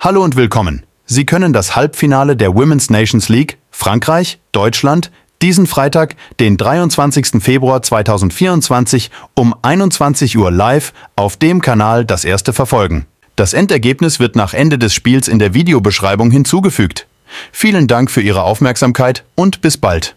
Hallo und willkommen. Sie können das Halbfinale der Women's Nations League Frankreich, Deutschland diesen Freitag, den 23. Februar 2024 um 21 Uhr live auf dem Kanal Das Erste verfolgen. Das Endergebnis wird nach Ende des Spiels in der Videobeschreibung hinzugefügt. Vielen Dank für Ihre Aufmerksamkeit und bis bald.